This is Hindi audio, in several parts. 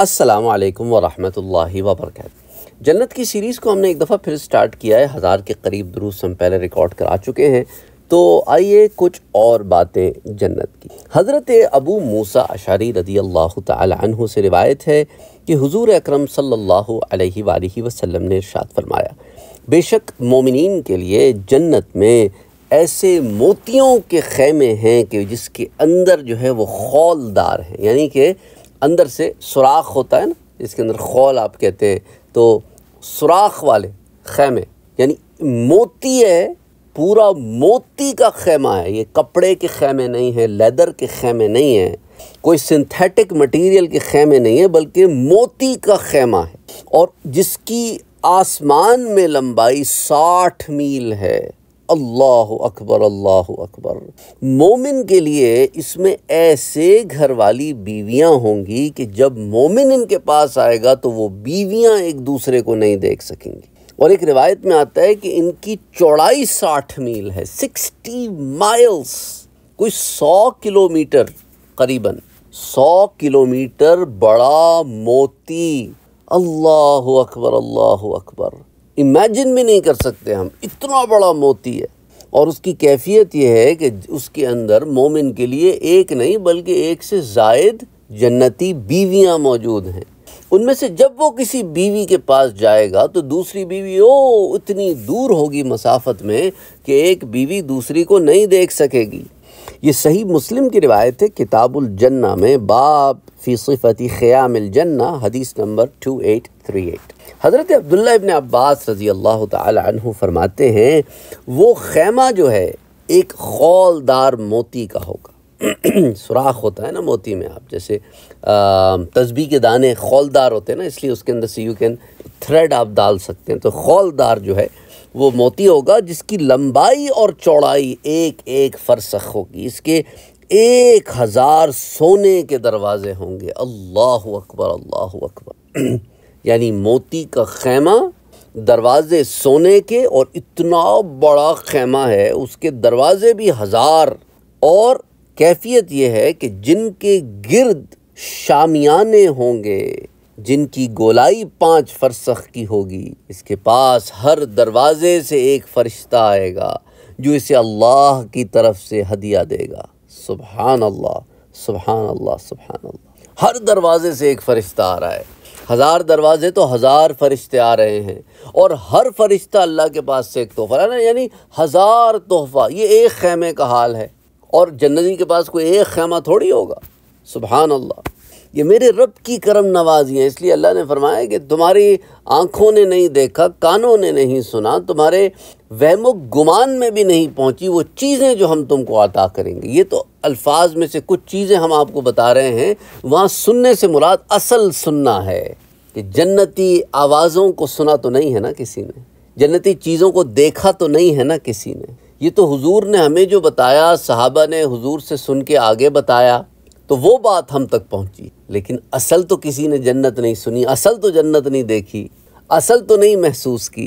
अस्सलाम वालेकुम वरहमतुल्लाहि वबरकत जन्नत की सीरीज़ को हमने एक दफ़ा फिर स्टार्ट किया है हज़ार के करीब दुरुस्त हम पहले रिकॉर्ड करा चुके हैं तो आइए कुछ और बातें जन्नत की हज़रत अबू मूसा अशारी रदी अल्लाह तु से रिवायत है कि हुजूर अकरम सल्लल्लाहु अलैहि वसल्लम ने इरशाद फरमाया बेशक मोमिन के लिए जन्नत में ऐसे मोतियों के खेमे हैं कि जिसके अंदर जो है वो खौलदार हैं यानी कि अंदर से सुराख होता है ना इसके अंदर खौल आप कहते हैं तो सुराख वाले खैमे यानी मोती है पूरा मोती का खैमा है ये कपड़े के खैमे नहीं है लेदर के खैमे नहीं है कोई सिंथेटिक मटेरियल के खैमे नहीं है बल्कि मोती का खैमा है और जिसकी आसमान में लंबाई साठ मील है अल्लाह अकबर अल्लाह अकबर मोमिन के लिए इसमें ऐसे घर वाली बीवियाँ होंगी कि जब मोमिन इनके पास आएगा तो वो बीवियाँ एक दूसरे को नहीं देख सकेंगी और एक रिवायत में आता है कि इनकी चौड़ाई साठ मील है सिक्सटी माइल्स कोई सौ किलोमीटर करीबन सौ किलोमीटर बड़ा मोती अल्लाह अकबर अल्लाह अकबर इमेजिन भी नहीं कर सकते हम इतना बड़ा मोती है और उसकी कैफियत यह है कि उसके अंदर मोमिन के लिए एक नहीं बल्कि एक से जायद जन्नती बीवियां मौजूद हैं उनमें से जब वो किसी बीवी के पास जाएगा तो दूसरी बीवी ओ इतनी दूर होगी मसाफत में कि एक बीवी दूसरी को नहीं देख सकेगी ये सही मुस्लिम की रिवायत है किताबुल जन्ना में बाब फ़ीसफ़ती ख़यामिल जन्ना हदीस number two eight three eight हज़रत अब्दुल्ला इब्ने अब्बास रज़ी अल्लाह तु फरमाते हैं वो खैमा जो है एक खौलदार मोती का होगा सुराख होता है ना मोती में आप जैसे तस्बी के दाने खौलदार होते हैं ना इसलिए उसके अंदर से यू कैन थ्रेड आप डाल सकते हैं तो खौलदार जो है वो मोती होगा जिसकी लंबाई और चौड़ाई एक एक फरसख होगी इसके एक हज़ार सोने के दरवाज़े होंगे अल्लाह अकबर अल्लाह अकबर यानी मोती का खैमा दरवाज़े सोने के और इतना बड़ा खैमा है उसके दरवाज़े भी हज़ार और कैफियत यह है कि जिनके गिरद शामियाने होंगे जिनकी गोलाई पाँच फरसख की होगी इसके पास हर दरवाज़े से एक फरिश्ता आएगा जो इसे अल्लाह की तरफ से हदिया देगा सुबहान अल्लाह सुबहान अल्लाह सुबहान अल्लाह हर दरवाज़े से एक फ़रिश्ता आ रहा है हज़ार दरवाज़े तो हज़ार फरिश्ते आ रहे हैं और हर फरिश्ता अल्लाह के पास से एक तोहफ़ा है ना यानी हज़ार तोहफ़ा ये एक खेमे का हाल है और जन्नती के पास कोई एक खेमा थोड़ी होगा सुबहान अल्लाह ये मेरे रब की करम नवाजी है इसलिए अल्लाह ने फरमाया कि तुम्हारी आँखों ने नहीं देखा कानों ने नहीं सुना तुम्हारे वहमो गुमान में भी नहीं पहुँची वो चीज़ें जो हम तुमको अता करेंगे ये तो अल्फाज में से कुछ चीज़ें हम आपको बता रहे हैं वहाँ सुनने से मुराद असल सुनना है कि जन्नती आवाज़ों को सुना तो नहीं है ना किसी ने जन्नती चीज़ों को देखा तो नहीं है ना किसी ने ये तो हुजूर ने हमें जो बताया सहाबा ने हुजूर से सुन के आगे बताया तो वो बात हम तक पहुंची लेकिन असल तो किसी ने जन्नत नहीं सुनी असल तो जन्नत नहीं देखी असल तो नहीं महसूस की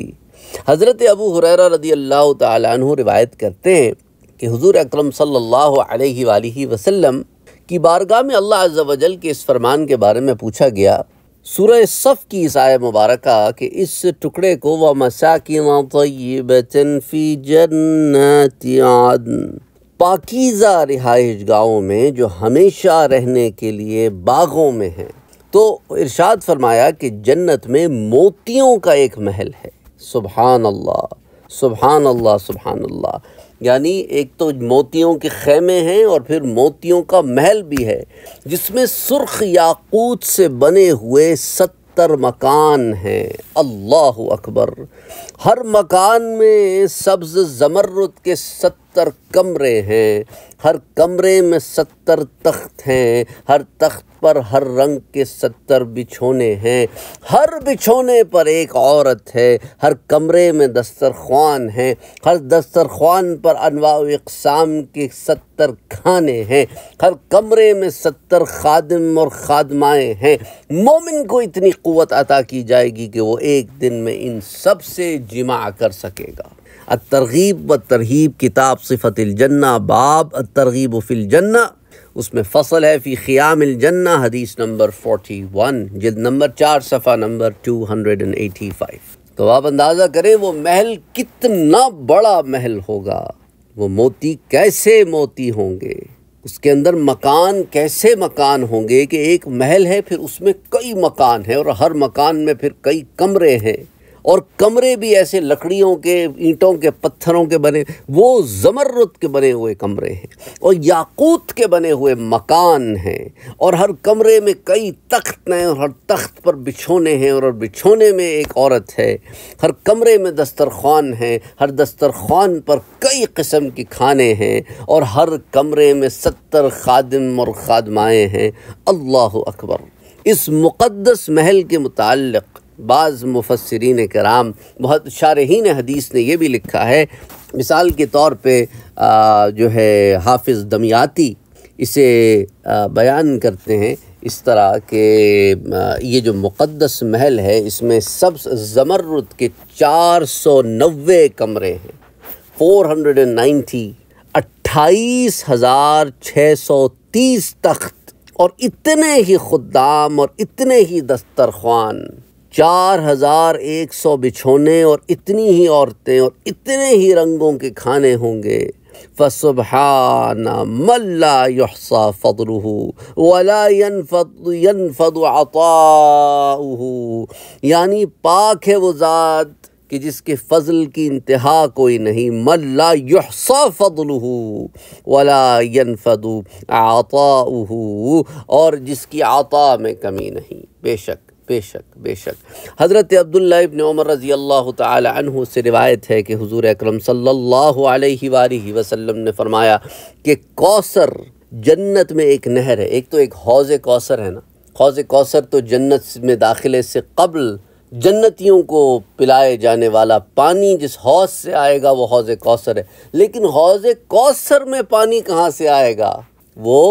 हज़रत अबू हुरैरा रदी अल्लाह तु रिवायत करते हैं कि हज़ूर अक्रम सल्ला वसलम की बारगाह में अल्लाह अजल वजल के इस फरमान के बारे में पूछा गया सूर सफ़ की इस मुबारक के इस टुकड़े को व मसाकिन पाकिज़ा रिहाइश गाहों में जो हमेशा रहने के लिए बागों में हैं तो इरशाद फरमाया कि जन्नत में मोतियों का एक महल है सुबहान अल्लाह सुबहान अल्लाह सुबहान अल्लाह यानी एक तो मोतियों के खेमे हैं और फिर मोतियों का महल भी है जिसमें सुर्ख याकूत से बने हुए सत्तर मकान हैं अल्लाह अकबर हर मकान में सब्ज़ ज़मरुद के सत्तर सत्तर कमरे हैं हर कमरे में सत्तर तख्त हैं हर तख्त पर हर रंग के सत्तर बिछोने हैं हर बिछोने पर एक औरत है हर कमरे में दस्तरखान है हर दस्तरखान पर अनवा अकसाम के सत्तर खाने हैं हर कमरे में सत्तर खादम और खादमाएँ हैं मोमिन को इतनी क़वत अता की जाएगी कि वो एक दिन में इन सब से जिमा कर सकेगा तरगीब व तरहीब किताब सिफ़तिलजन्ना बाब तरगीब फ़िलजन्ना उसमें फसल है फ़ी ख़ियामिलजन्ना हदीस नंबर फोर्टी वन जिद नंबर चार सफ़ा number two hundred and eighty five तो आप अंदाज़ा करें वो महल कितना बड़ा महल होगा वो मोती कैसे मोती होंगे उसके अंदर मकान कैसे मकान होंगे कि एक महल है फिर उसमें कई मकान हैं और हर मकान में फिर कई कमरे हैं और कमरे भी ऐसे लकड़ियों के ईंटों के पत्थरों के बने वो जमरुत के बने हुए कमरे हैं और याकूत के बने हुए मकान हैं और हर कमरे में कई तख्त हैं और हर तख्त पर बिछोने हैं और बिछोने में एक औरत है हर कमरे में दस्तरखान है हर दस्तरखान पर कई किस्म के खाने हैं और हर कमरे में सत्तर ख़ादम और खादमाएँ हैं अल्लाह अकबर इस मुक़दस महल के मुतक़ बाज़ मुफसरीन कराम बहुत शारहन हदीस ने यह भी लिखा है मिसाल के तौर पर जो है हाफिज़ दमियाती इसे बयान करते हैं इस तरह के ये जो मुक़दस महल है इसमें सब ज़मरुद के चार सौ नबे कमरे हैं फोर हंड्रेड एंड नाइन्टी अट्ठाईस हज़ार छः सौ तीस तख्त और इतने ही खुदाम और इतने ही दस्तरखान चार हज़ार एक सौ बिछोने और इतनी ही औरतें और इतने ही रंगों के खाने होंगे फसुबहाना मल्ला यसा फ़दरहू वला यन यानी पाक है वो ज़ात कि जिसके फ़जल की इंतहा कोई नहीं मल्ला यसा फ़दलहू वला यन फदू और जिसकी आता में कमी नहीं बेशक बेशक बेशक हज़रत अब्दुल्ला इबन उमर रज़ी अल्लाह तु से रिवायत है कि हुजूर अकरम सल्लल्लाहु अलैहि वसल्लम ने फरमाया कि कौसर जन्नत में एक नहर है एक तो एक हौज़ कौसर है ना हौज़ कौसर तो जन्नत में दाखिले से कबल जन्नतियों को पिलाए जाने वाला पानी जिस हौज से आएगा वो हौज़ कौसर है लेकिन हौज़ कौसर में पानी कहाँ से आएगा वो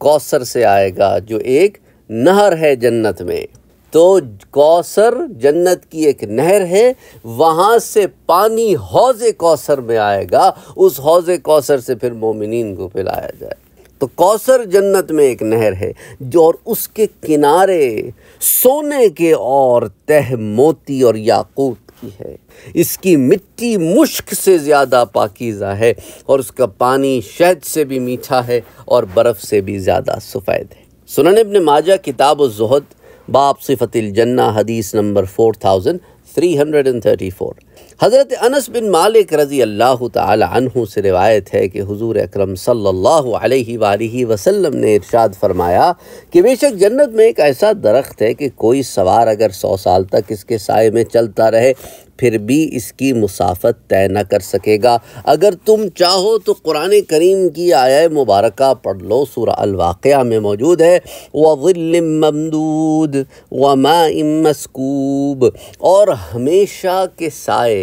कौसर से आएगा जो एक नहर है जन्नत में तो कौसर जन्नत की एक नहर है वहाँ से पानी हौज कौसर में आएगा उस हौज कौसर से फिर मोमिन को पिलाया जाए तो कौसर जन्नत में एक नहर है जो और उसके किनारे सोने के और तह मोती और याकूत की है इसकी मिट्टी मुश्क से ज़्यादा पाकिज़ा है और उसका पानी शहद से भी मीठा है और बर्फ़ से भी ज़्यादा सफ़ेद है सुनने अपने माजा किताब जहद बाप सिफ़तिल जन्ना हदीस number four thousand three hundred and thirty four हज़रत अनस बिन मालिक रज़ी अल्लाह तहु से रिवायत है कि हुजूर अकरम सल्लल्लाहु अलैहि वसल्लम ने इरशाद फरमाया कि बेशक जन्नत में एक ऐसा दरख्त है कि कोई सवार अगर सौ साल तक इसके साय में चलता रहे फिर भी इसकी मुसाफत तय न कर सकेगा अगर तुम चाहो तो कुरान करीम की आया मुबारक पढ़ लो सुरवा में मौजूद है वमदूद ममदूद व मा मस्कूब और हमेशा के साय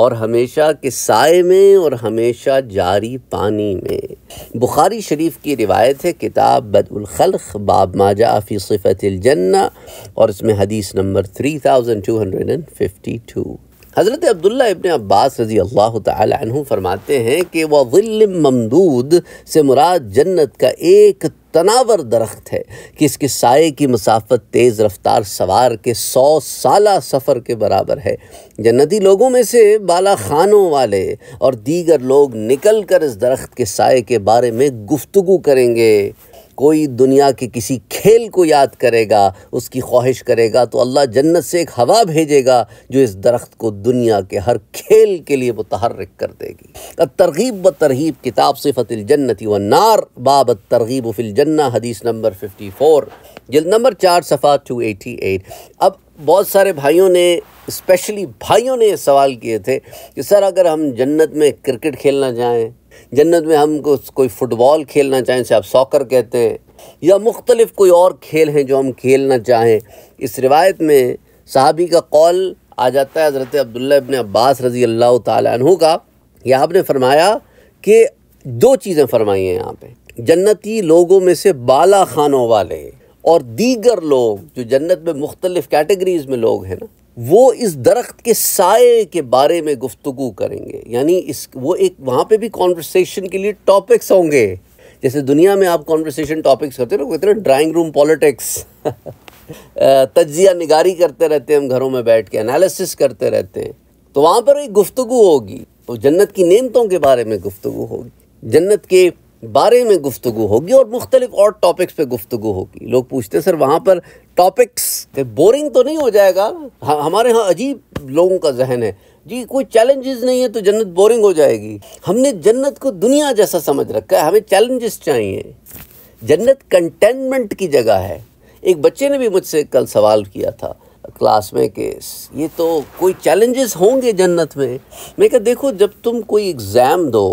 और हमेशा के साय में और हमेशा जारी पानी में बुखारी शरीफ की रिवायत है किताब बदुलखलख बाब माजा फ़ी सिफ़त जन्ना और इसमें हदीस number three thousand two hundred and fifty two हज़रत अब्दुल्ला इबन अब्बास रजी अल्लाह तु फरमाते हैं कि वज़िल ममदूद से मुराद जन्नत का एक तनावर दरख्त है कि इसके साय की मसाफत तेज़ रफ्तार सवार के सौ साल सफ़र के बराबर है जन्नती लोगों में से बाला खानों वाले और दीगर लोग निकल कर इस दरख्त के साय के बारे में गुफ्तु करेंगे कोई दुनिया के किसी खेल को याद करेगा उसकी ख्वाहिश करेगा तो अल्लाह जन्नत से एक हवा भेजेगा जो इस दरख्त को दुनिया के हर खेल के लिए मुतहरक कर देगी तरगीब व तरहीब किताब सिफ़तजन्नति व नार बाब तरगीब फिलजन्ना हदीस नंबर फिफ्टी फोर जल्द नंबर चार सफ़ा टू एटी एट अब बहुत सारे भाइयों ने स्पेशली भाइयों ने सवाल किए थे कि सर अगर हम जन्नत में क्रिकेट खेलना चाहें जन्नत में हमको कोई फ़ुटबॉल खेलना चाहें से आप सॉकर कहते हैं या मुख्तलिफ़ कोई और खेल हैं जो हम खेलना चाहें इस रिवायत में साहबी का कौल आ जाता है हज़रत अब्दुल्ला इबन अब्बास रज़ी अल्लाह तु का यह आपने फरमाया कि दो चीज़ें फरमाई हैं यहाँ पे जन्नती लोगों में से बाला खानों वाले और दीगर लोग जो जन्नत में मुख्तलिफ़ कैटेगरीज़ में लोग हैं ना वो इस दरख्त के साय के बारे में गुफ्तु करेंगे यानी इस वो एक वहाँ पे भी कॉन्वर्सेशन के लिए टॉपिक्स होंगे जैसे दुनिया में आप कॉन्वर्सेशन टॉपिक्स करते ना कहते ना ड्राइंग रूम पॉलिटिक्स तजिया निगारी करते रहते हैं हम घरों में बैठ के एनालिसिस करते रहते हैं तो वहाँ पर एक गुफ्तु होगी तो जन्नत की नियमतों के बारे में गुफ्तु होगी जन्नत के बारे में गुफ्तु होगी और मुख्तलिफ और टॉपिक्स पे गुफ्तु होगी लोग पूछते हैं सर वहाँ पर टॉपिक्स बोरिंग तो नहीं हो जाएगा हाँ हमारे यहाँ अजीब लोगों का जहन है जी कोई चैलेंजेस नहीं है तो जन्नत बोरिंग हो जाएगी हमने जन्नत को दुनिया जैसा समझ रखा है हमें चैलेंजेस चाहिए जन्नत कंटेनमेंट की जगह है एक बच्चे ने भी मुझसे कल सवाल किया था क्लास में के ये तो कोई चैलेंजेस होंगे जन्नत में मैं कहा देखो जब तुम कोई एग्ज़ाम दो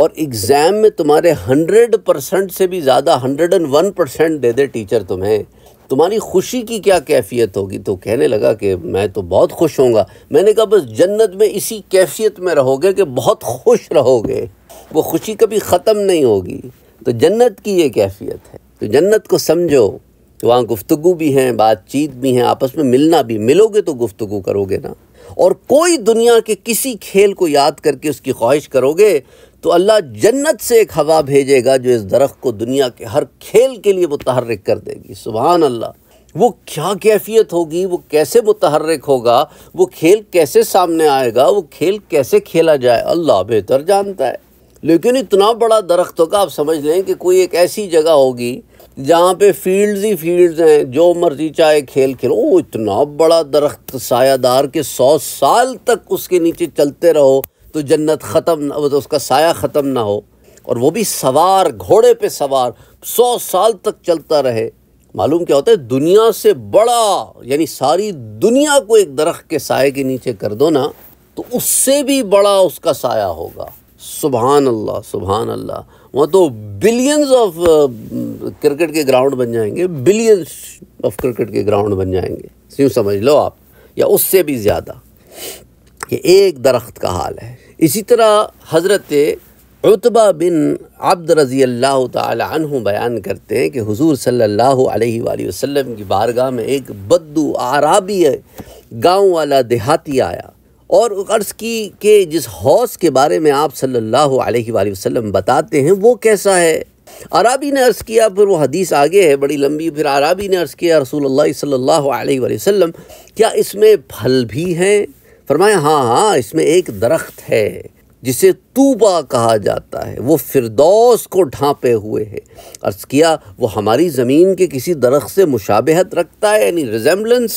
और एग्ज़ाम में तुम्हारे हंड्रेड परसेंट से भी ज़्यादा हंड्रेड एंड वन परसेंट दे दे टीचर तुम्हें तुम्हारी खुशी की क्या कैफियत होगी तो कहने लगा कि मैं तो बहुत खुश होऊंगा मैंने कहा बस जन्नत में इसी कैफियत में रहोगे कि बहुत खुश रहोगे वो खुशी कभी ख़त्म नहीं होगी तो जन्नत की ये कैफियत है तो जन्नत को समझो तो वहाँ गुफ्तु भी हैं बातचीत भी हैं आपस में मिलना भी मिलोगे तो गुफ्तु करोगे ना और कोई दुनिया के किसी खेल को याद करके उसकी ख्वाहिश करोगे तो अल्लाह जन्नत से एक हवा भेजेगा जो इस दरख्त को दुनिया के हर खेल के लिए मुतहरक कर देगी सुबहान अल्लाह वो क्या कैफियत होगी वो कैसे मुतहरक होगा वो खेल कैसे सामने आएगा वो खेल कैसे खेला जाए अल्लाह बेहतर जानता है लेकिन इतना बड़ा दरख्त होगा आप समझ लें कि कोई एक ऐसी जगह होगी जहाँ पे फील्ड्स ही फील्ड्स हैं जो मर्जी चाहे खेल खेलो वो इतना बड़ा दरख्त सायादार के सौ साल तक उसके नीचे चलते रहो तो जन्नत ख़त्म ना तो उसका साया ख़त्म ना हो और वो भी सवार घोड़े पे सवार सौ साल तक चलता रहे मालूम क्या होता है दुनिया से बड़ा यानी सारी दुनिया को एक दरख्त के साय के नीचे कर दो ना तो उससे भी बड़ा उसका साया होगा सुबहान अल्लाह सुबहान अल्लाह वहाँ तो बिलियंस ऑफ क्रिकेट के ग्राउंड बन जाएंगे बिलियंस ऑफ क्रिकेट के ग्राउंड बन जाएंगे यूँ समझ लो आप या उससे भी ज़्यादा कि एक दरख्त का हाल है इसी तरह हज़रत उतबा बिन अब्द रज़ी अल्लाह तहु बयान करते हैं कि हुजूर सल्लल्लाहु अलैहि वसल्लम की बारगाह में एक बद्दू आराबी गांव वाला देहाती आया और अर्ज़ की के जिस हौस के बारे में आप सल्लल्लाहु अलैहि वसल्लम बताते हैं वो कैसा है अराबी ने अर्ज़ किया फिर वो हदीस आगे है बड़ी लंबी फिर अराबी ने अर्ज़ किया रसूल सल्ला वसम क्या इसमें फल भी हैं फरमाया हाँ हाँ इसमें एक दरख्त है जिसे तूबा कहा जाता है वो फिरदौस को ढांपे हुए है अर्ज़ किया वो हमारी ज़मीन के किसी दरख्त से मुशाबहत रखता है यानी रिजेम्बलेंस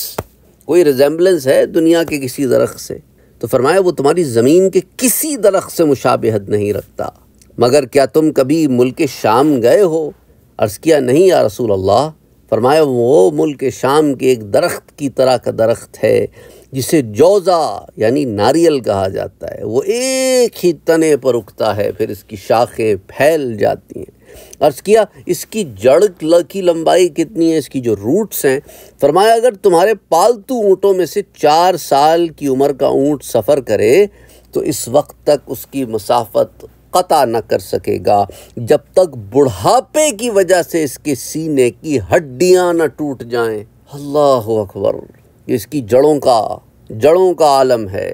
कोई रिजेम्बलेंस है दुनिया के किसी दरख्त से तो फरमाया वो तुम्हारी ज़मीन के किसी दरख्त से मुशाबहत नहीं रखता मगर क्या तुम कभी मुल्क शाम गए हो अर्ज़ किया नहीं या रसूल अल्लाह फरमाया वो मुल्क शाम के एक दरख्त की तरह का दरख्त है जिसे जौजा यानी नारियल कहा जाता है वो एक ही तने पर उगता है फिर इसकी शाखें फैल जाती हैं अर्ज़ किया इसकी जड़ की लंबाई कितनी है इसकी जो रूट्स हैं फरमाया अगर तुम्हारे पालतू ऊँटों में से चार साल की उम्र का ऊँट सफ़र करे तो इस वक्त तक उसकी मसाफत क़ता न कर सकेगा जब तक बुढ़ापे की वजह से इसके सीने की हड्डियाँ न टूट जाएं अल्लाह अकबर इसकी जड़ों का जड़ों का आलम है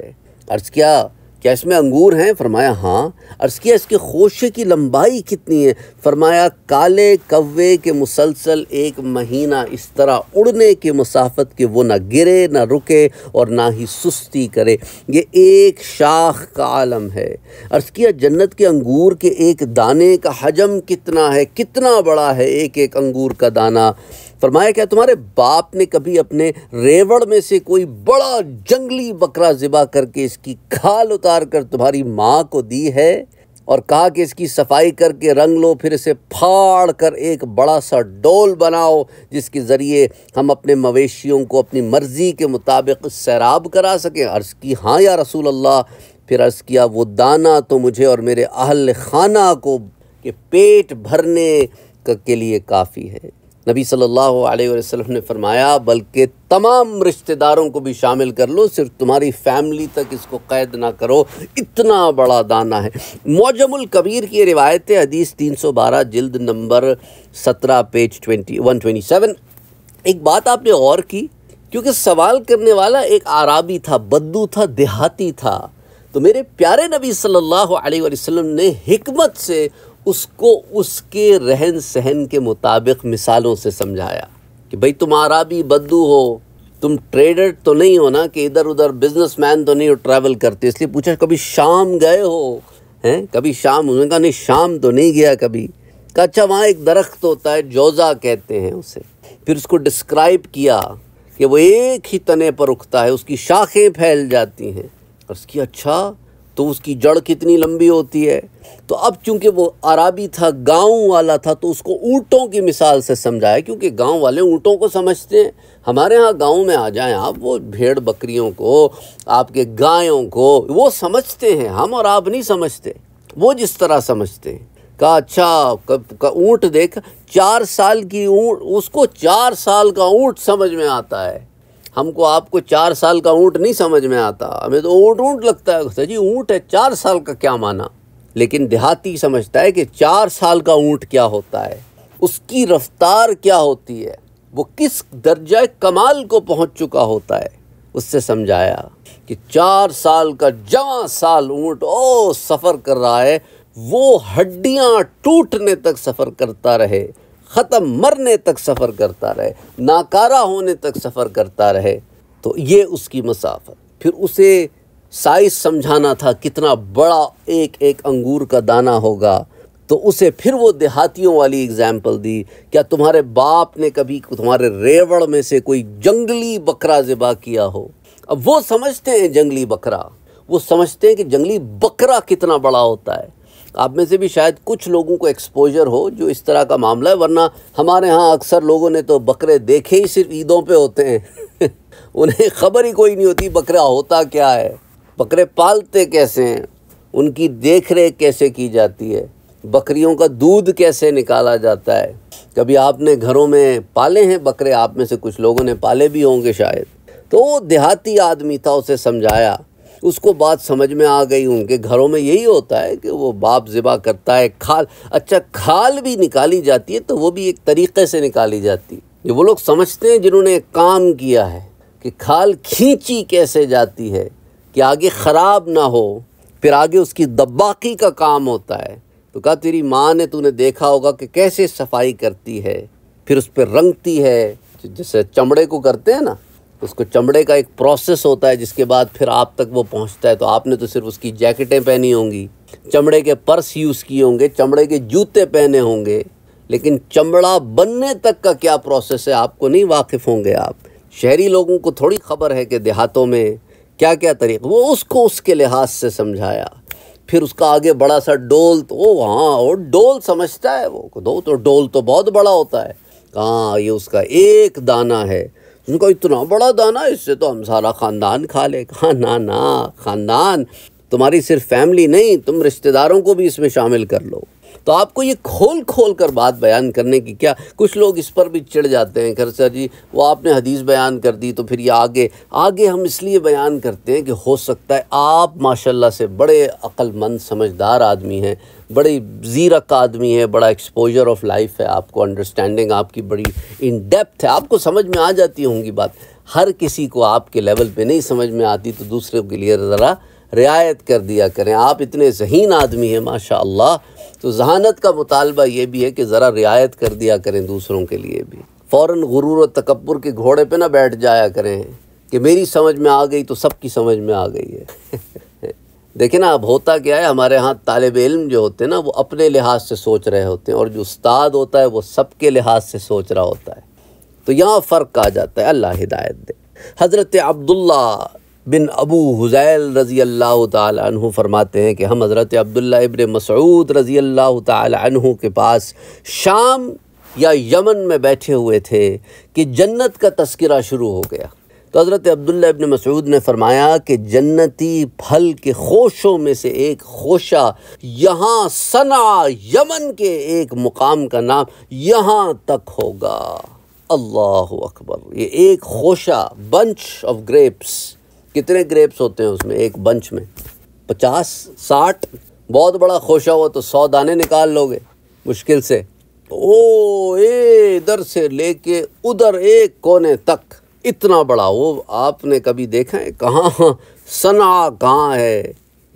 अर्ज़ किया क्या इसमें अंगूर हैं फरमाया हाँ अर्ज़ किया इसके खोशे की लंबाई कितनी है फरमाया काले कव्वे के मुसलसल एक महीना इस तरह उड़ने के मुसाफत के वो ना गिरे ना रुके और ना ही सुस्ती करे ये एक शाख का आलम है अर्ज़ किया जन्नत के अंगूर के एक दाने का हजम कितना है कितना बड़ा है एक एक अंगूर का दाना फरमाया क्या तुम्हारे बाप ने कभी अपने रेवड़ में से कोई बड़ा जंगली बकरा ज़िबा करके इसकी खाल उतार कर तुम्हारी माँ को दी है और कहा कि इसकी सफाई करके रंग लो फिर इसे फाड़ कर एक बड़ा सा डोल बनाओ जिसके ज़रिए हम अपने मवेशियों को अपनी मर्ज़ी के मुताबिक सैराब करा सकें अर्ज़ की हाँ या रसूल अल्लाह फिर अर्ज़ किया वो दाना तो मुझे और मेरे अहल खाना को के पेट भरने के लिए काफ़ी है नबी सल्लल्लाहु अलैहि वसल्लम ने फरमाया बल्कि तमाम रिश्तेदारों को भी शामिल कर लो सिर्फ तुम्हारी फैमिली तक इसको कैद ना करो इतना बड़ा दाना है मौजमुल कबीर की रिवायत हदीस 312 जिल्द नंबर 17 पेज 20 127 एक बात आपने गौर की क्योंकि सवाल करने वाला एक आराबी था बद्दू था देहाती था तो मेरे प्यारे नबी सल्लल्लाहु अलैहि वसल्लम ने हमत से उसको उसके रहन सहन के मुताबिक मिसालों से समझाया कि भाई तुम्हारा भी बद्दू हो तुम ट्रेडर तो नहीं हो ना कि इधर उधर बिजनेसमैन तो नहीं हो ट्रैवल करते इसलिए पूछा कभी शाम गए हो हैं कभी शाम उन्होंने कहा नहीं शाम तो नहीं गया कभी कहा अच्छा वहाँ एक दरख्त होता है जोजा कहते हैं उसे फिर उसको डिस्क्राइब किया कि वो एक ही तने पर उगता है उसकी शाखें फैल जाती हैं उसकी अच्छा तो उसकी जड़ कितनी लंबी होती है तो अब चूंकि वो अराबी था गांव वाला था तो उसको ऊँटों की मिसाल से समझाया क्योंकि गांव वाले ऊँटों को समझते हैं हमारे यहाँ गांव में आ जाएं आप वो भेड़ बकरियों को आपके गायों को वो समझते हैं हम और आप नहीं समझते वो जिस तरह समझते हैं का अच्छा ऊँट देख चार साल की ऊँट उसको चार साल का ऊँट समझ में आता है हमको आपको चार साल का ऊँट नहीं समझ में आता हमें तो ऊँट ऊँट लगता है सर जी ऊँट है चार साल का क्या माना लेकिन देहाती समझता है कि चार साल का ऊँट क्या होता है उसकी रफ्तार क्या होती है वो किस दर्जा कमाल को पहुंच चुका होता है उससे समझाया कि चार साल का जवा साल ऊँट ओ सफ़र कर रहा है वो हड्डियाँ टूटने तक सफ़र करता रहे ख़त्म मरने तक सफ़र करता रहे नाकारा होने तक सफ़र करता रहे तो ये उसकी मसाफत फिर उसे साइज समझाना था कितना बड़ा एक एक अंगूर का दाना होगा तो उसे फिर वो देहातियों वाली एग्ज़ाम्पल दी क्या तुम्हारे बाप ने कभी तुम्हारे रेवड़ में से कोई जंगली बकरा ज़िबा किया हो अब वो समझते हैं जंगली बकरा वो समझते हैं कि जंगली बकरा कितना बड़ा होता है आप में से भी शायद कुछ लोगों को एक्सपोजर हो जो इस तरह का मामला है वरना हमारे यहाँ अक्सर लोगों ने तो बकरे देखे ही सिर्फ ईदों पे होते हैं उन्हें खबर ही कोई नहीं होती बकरा होता क्या है बकरे पालते कैसे हैं उनकी देख रेख कैसे की जाती है बकरियों का दूध कैसे निकाला जाता है कभी आपने घरों में पाले हैं बकरे आप में से कुछ लोगों ने पाले भी होंगे शायद तो देहाती आदमी था उसे समझाया उसको बात समझ में आ गई उनके घरों में यही होता है कि वो बाप ज़िबा करता है खाल अच्छा खाल भी निकाली जाती है तो वो भी एक तरीक़े से निकाली जाती है जो वो लोग समझते हैं जिन्होंने काम किया है कि खाल खींची कैसे जाती है कि आगे ख़राब ना हो फिर आगे उसकी दब्बाकी का काम होता है तो कहा तेरी माँ ने तूने देखा होगा कि कैसे सफाई करती है फिर उस पर रंगती है जैसे चमड़े को करते हैं ना उसको चमड़े का एक प्रोसेस होता है जिसके बाद फिर आप तक वो पहुंचता है तो आपने तो सिर्फ उसकी जैकेटें पहनी होंगी चमड़े के पर्स यूज़ किए होंगे चमड़े के जूते पहने होंगे लेकिन चमड़ा बनने तक का क्या प्रोसेस है आपको नहीं वाकिफ़ होंगे आप शहरी लोगों को थोड़ी खबर है कि देहातों में क्या क्या तरीक़ वो उसको उसके लिहाज से समझाया फिर उसका आगे बड़ा सा डोल तो ओ हाँ वो डोल समझता है वो दो तो डोल तो बहुत बड़ा होता है हाँ ये उसका एक दाना है उनको इतना बड़ा दाना इससे तो हम सारा ख़ानदान खा ले कहा ना ना ख़ानदान तुम्हारी सिर्फ फैमिली नहीं तुम रिश्तेदारों को भी इसमें शामिल कर लो तो आपको ये खोल खोल कर बात बयान करने की क्या कुछ लोग इस पर भी चिढ़ जाते हैं खरसा जी वो आपने हदीस बयान कर दी तो फिर ये आगे आगे हम इसलिए बयान करते हैं कि हो सकता है आप माशाल्लाह से बड़े अक्लमंद समझदार आदमी हैं बड़ी जीरक आदमी है बड़ा एक्सपोजर ऑफ लाइफ है आपको अंडरस्टैंडिंग आपकी बड़ी इन डेप्थ है आपको समझ में आ जाती होंगी बात हर किसी को आपके लेवल पे नहीं समझ में आती तो दूसरे के लिए ज़रा रियायत कर दिया करें आप इतने जहीन आदमी हैं माशा तो जहानत का मुतालबा ये भी है कि ज़रा रियायत कर दिया करें दूसरों के लिए भी फ़ौर गुरूर और तकबर के घोड़े पर ना बैठ जाया करें कि मेरी समझ में आ गई तो सबकी समझ में आ गई है देखे ना अब होता क्या है हमारे यहाँ तालब इलम जो होते हैं ना वो अपने लिहाज से सोच रहे होते हैं और जो उस्ताद होता है वो सबके लिहाज से सोच रहा होता है तो यहाँ फ़र्क आ जाता है अल्लाह हिदायत दे हज़रत अब्दुल्ला बिन अबू हुज़ैल रज़ी अल्लाह फरमाते हैं कि हम हज़रत अब्दुल्ला इबन मसूद रज़ी अल्लाह तु के पास शाम या यमन में बैठे हुए थे कि जन्नत का तस्करा शुरू हो गया तो हज़रत अब्दुल्ला इबन मसूद ने फरमाया कि जन्नती फल के खोशों में से एक खोशा यहाँ सना यमन के एक मुकाम का नाम यहाँ तक होगा अल्लाह अकबर ये एक खोशा बंच ऑफ ग्रेप्स कितने ग्रेप्स होते हैं उसमें एक बंच में पचास साठ बहुत बड़ा खोशा हुआ तो सौ दाने निकाल लोगे मुश्किल से ओ ए इधर से लेके उधर एक कोने तक इतना बड़ा वो आपने कभी देखा है कहाँ सना कहाँ है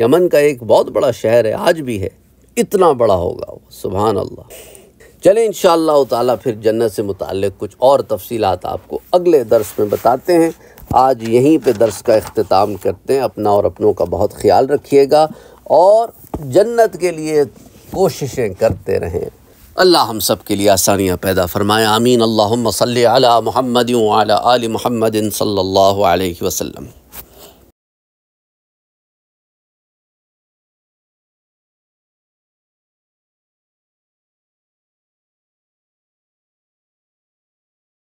यमन का एक बहुत बड़ा शहर है आज भी है इतना बड़ा होगा वो सुबह अल्लाह चले इन ताला फिर जन्नत से मुतल कुछ और तफसीलात आपको अगले दर्श में बताते हैं आज यहीं पे दर्श का अख्ताम करते हैं अपना और अपनों का बहुत ख्याल रखिएगा और जन्नत के लिए कोशिशें करते रहें अल्लाह हम सब के लिए आसानियाँ पैदा फरमाए आमीन अल्लाह सल महमद महमदिन सल्ला वसम